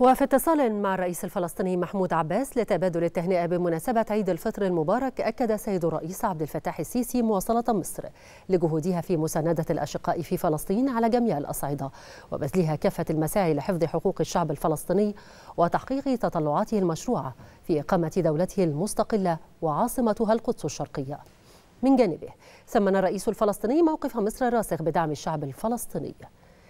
وفي اتصال مع الرئيس الفلسطيني محمود عباس لتبادل التهنئة بمناسبة عيد الفطر المبارك أكد سيد الرئيس عبد الفتاح السيسي مواصلة مصر لجهودها في مساندة الأشقاء في فلسطين على جميع الأصعدة وبذلها كافة المساعي لحفظ حقوق الشعب الفلسطيني وتحقيق تطلعاته المشروعة في إقامة دولته المستقلة وعاصمتها القدس الشرقية من جانبه ثمن الرئيس الفلسطيني موقف مصر الراسخ بدعم الشعب الفلسطيني